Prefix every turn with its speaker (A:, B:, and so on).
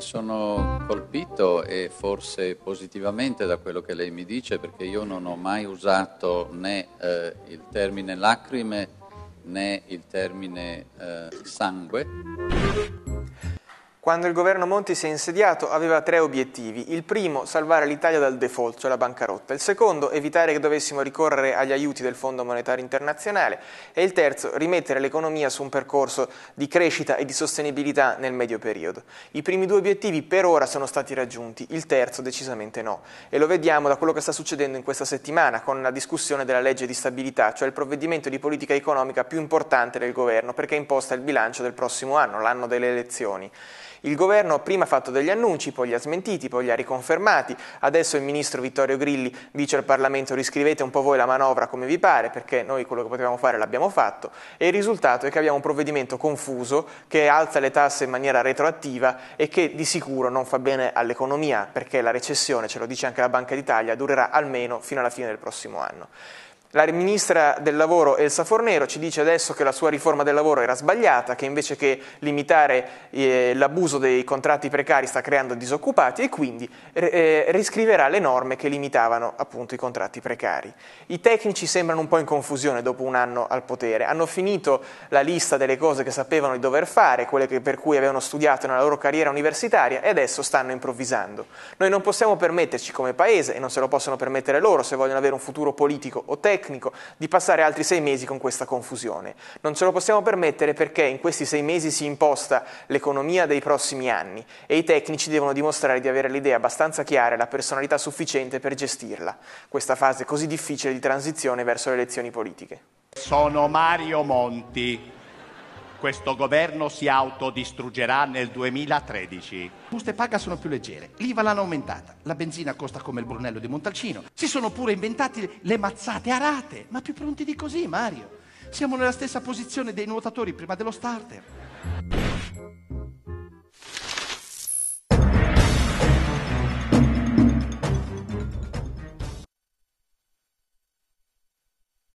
A: sono colpito e forse positivamente da quello che lei mi dice perché io non ho mai usato né eh, il termine lacrime né il termine eh, sangue.
B: Quando il governo Monti si è insediato aveva tre obiettivi. Il primo, salvare l'Italia dal default, cioè la bancarotta. Il secondo, evitare che dovessimo ricorrere agli aiuti del Fondo Monetario Internazionale. E il terzo, rimettere l'economia su un percorso di crescita e di sostenibilità nel medio periodo. I primi due obiettivi per ora sono stati raggiunti, il terzo decisamente no. E lo vediamo da quello che sta succedendo in questa settimana con la discussione della legge di stabilità, cioè il provvedimento di politica economica più importante del governo perché imposta il bilancio del prossimo anno, l'anno delle elezioni. Il governo prima ha fatto degli annunci, poi li ha smentiti, poi li ha riconfermati. Adesso il ministro Vittorio Grilli dice al Parlamento riscrivete un po' voi la manovra come vi pare, perché noi quello che potevamo fare l'abbiamo fatto. E il risultato è che abbiamo un provvedimento confuso che alza le tasse in maniera retroattiva e che di sicuro non fa bene all'economia, perché la recessione, ce lo dice anche la Banca d'Italia, durerà almeno fino alla fine del prossimo anno. La ministra del lavoro Elsa Fornero ci dice adesso che la sua riforma del lavoro era sbagliata, che invece che limitare eh, l'abuso dei contratti precari sta creando disoccupati e quindi eh, eh, riscriverà le norme che limitavano appunto i contratti precari. I tecnici sembrano un po' in confusione dopo un anno al potere, hanno finito la lista delle cose che sapevano di dover fare, quelle che, per cui avevano studiato nella loro carriera universitaria e adesso stanno improvvisando. Noi non possiamo permetterci come paese, e non se lo possono permettere loro se vogliono avere un futuro politico o tecnico, tecnico, di passare altri sei mesi con questa confusione. Non ce lo possiamo permettere perché in questi sei mesi si imposta l'economia dei prossimi anni e i tecnici devono dimostrare di avere l'idea abbastanza chiara e la personalità sufficiente per gestirla, questa fase così difficile di transizione verso le elezioni politiche.
C: Sono Mario Monti questo governo si autodistruggerà nel 2013. Buste paga sono
D: più leggere, l'IVA l'hanno aumentata, la benzina costa come il Brunello di Montalcino, si sono pure inventati le mazzate arate, rate, ma più pronti di così Mario. Siamo nella stessa posizione dei nuotatori prima dello starter.